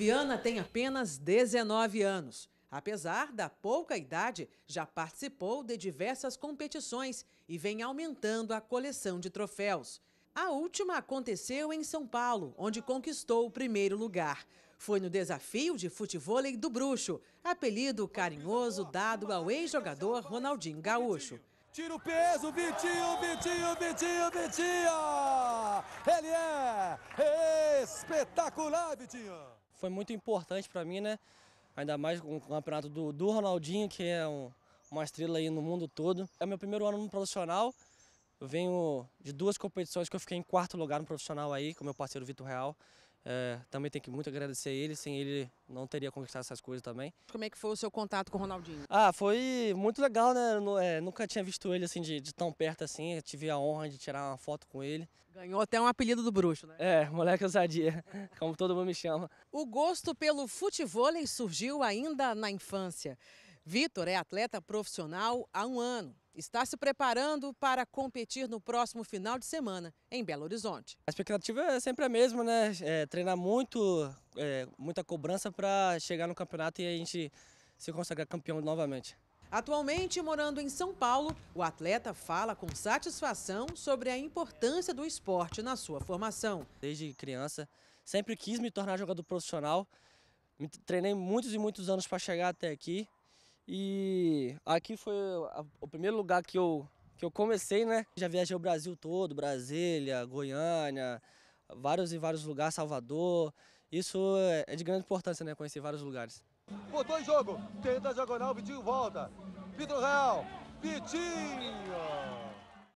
Viana tem apenas 19 anos. Apesar da pouca idade, já participou de diversas competições e vem aumentando a coleção de troféus. A última aconteceu em São Paulo, onde conquistou o primeiro lugar. Foi no desafio de futevôlei do Bruxo, apelido carinhoso dado ao ex-jogador Ronaldinho Gaúcho. Tira o peso, Vitinho, Vitinho, Vitinho, Vitinho! Ele é espetacular, Vitinho! foi muito importante para mim, né? Ainda mais com o campeonato do, do Ronaldinho, que é um, uma estrela aí no mundo todo. É meu primeiro ano no profissional. Eu venho de duas competições que eu fiquei em quarto lugar no profissional aí, com meu parceiro Vitor Real. É, também tem que muito agradecer ele, sem ele não teria conquistado essas coisas também. Como é que foi o seu contato com o Ronaldinho? Ah, foi muito legal, né? é, nunca tinha visto ele assim de, de, tão perto assim, eu tive a honra de tirar uma foto com ele. Ganhou até um apelido do bruxo, né? É, moleque ousadia, como todo mundo me chama. O gosto pelo futevôlei surgiu ainda na infância. Vitor é atleta profissional há um ano. Está se preparando para competir no próximo final de semana em Belo Horizonte. A expectativa é sempre a mesma, né? É, treinar muito, é, muita cobrança para chegar no campeonato e a gente se consagrar campeão novamente. Atualmente morando em São Paulo, o atleta fala com satisfação sobre a importância do esporte na sua formação. Desde criança, sempre quis me tornar jogador profissional. Treinei muitos e muitos anos para chegar até aqui. E aqui foi o primeiro lugar que eu, que eu comecei, né? Já viajei o Brasil todo, Brasília, Goiânia, vários e vários lugares, Salvador. Isso é, é de grande importância, né? Conhecer vários lugares. Botou em jogo, tenta diagonal, Vitinho volta. Vitor Real, Vitinho!